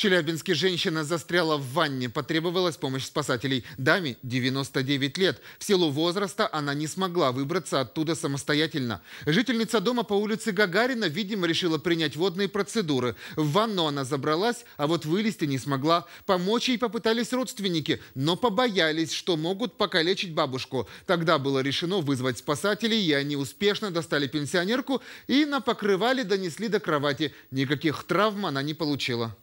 Челябинске женщина застряла в ванне. Потребовалась помощь спасателей. Даме 99 лет. В силу возраста она не смогла выбраться оттуда самостоятельно. Жительница дома по улице Гагарина, видимо, решила принять водные процедуры. В ванну она забралась, а вот вылезти не смогла. Помочь ей попытались родственники, но побоялись, что могут покалечить бабушку. Тогда было решено вызвать спасателей, и они успешно достали пенсионерку и на покрывале донесли до кровати. Никаких травм она не получила.